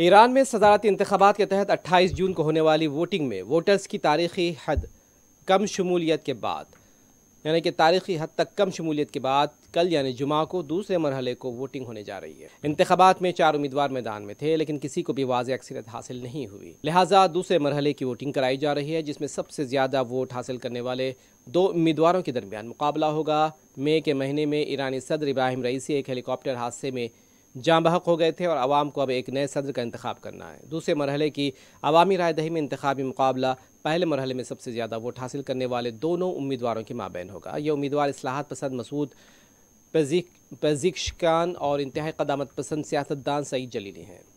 Iran में सदारती इंतबात के तहत 28 जून को होने वाली वोटिंग में वोटर्स की तारीखी हद कम शमूलियत के बाद यानी कि तारीखी हद तक कम शमूलियत के बाद कल यानी जुमा को दूसरे मरहले को वोटिंग होने जा रही है इंतबात में चार उम्मीदवार मैदान में थे लेकिन किसी को भी वाज अक्सरियत हासिल नहीं हुई लिहाजा दूसरे मरहले की वोटिंग कराई जा रही है जिसमें सबसे ज़्यादा वोट हासिल करने वाले दो उम्मीदवारों के दरमियान मुकाबला होगा मई के महीने में ईरानी सदर इब्राहिम रईसी एक हेलीकॉप्टर हादसे में जहाँ बहक हो गए थे और आवाम को अब एक नए सदर का इंतखा करना है दूसरे मरहले की अवामी राय दही में इंतबी मुकाबला पहले मरहले में सबसे ज़्यादा वोट हासिल करने वाले दोनों उम्मीदवारों के माबेन होगा ये उम्मीदवार असलाहत पसंद मसूद पजीक पजीक और इंतहा कदामत पसंद सियासतदान सईद जलीली हैं